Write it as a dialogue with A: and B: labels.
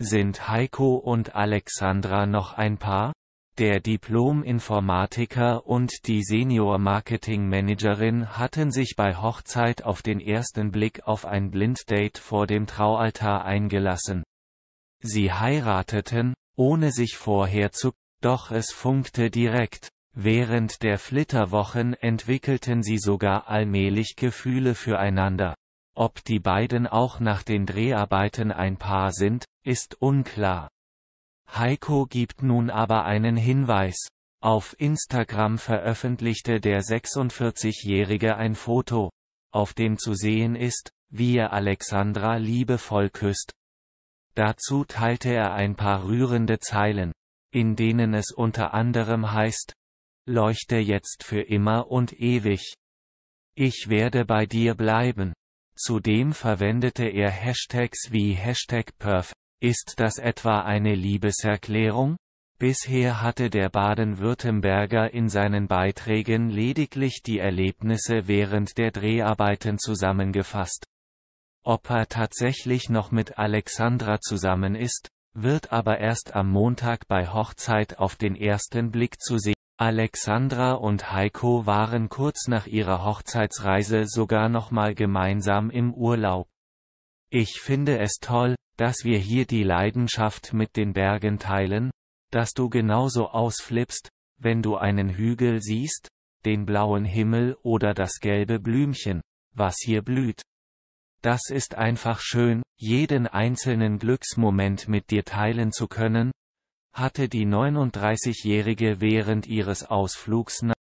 A: Sind Heiko und Alexandra noch ein Paar? Der Diplom-Informatiker und die Senior-Marketing-Managerin hatten sich bei Hochzeit auf den ersten Blick auf ein Blinddate vor dem Traualtar eingelassen. Sie heirateten, ohne sich vorher zu, doch es funkte direkt. Während der Flitterwochen entwickelten sie sogar allmählich Gefühle füreinander. Ob die beiden auch nach den Dreharbeiten ein Paar sind, ist unklar. Heiko gibt nun aber einen Hinweis. Auf Instagram veröffentlichte der 46-Jährige ein Foto, auf dem zu sehen ist, wie er Alexandra liebevoll küsst. Dazu teilte er ein paar rührende Zeilen, in denen es unter anderem heißt, Leuchte jetzt für immer und ewig. Ich werde bei dir bleiben. Zudem verwendete er Hashtags wie Hashtag Perf. Ist das etwa eine Liebeserklärung? Bisher hatte der Baden-Württemberger in seinen Beiträgen lediglich die Erlebnisse während der Dreharbeiten zusammengefasst. Ob er tatsächlich noch mit Alexandra zusammen ist, wird aber erst am Montag bei Hochzeit auf den ersten Blick zu sehen Alexandra und Heiko waren kurz nach ihrer Hochzeitsreise sogar nochmal gemeinsam im Urlaub. Ich finde es toll, dass wir hier die Leidenschaft mit den Bergen teilen, dass du genauso ausflippst, wenn du einen Hügel siehst, den blauen Himmel oder das gelbe Blümchen, was hier blüht. Das ist einfach schön, jeden einzelnen Glücksmoment mit dir teilen zu können, hatte die 39-Jährige während ihres Ausflugs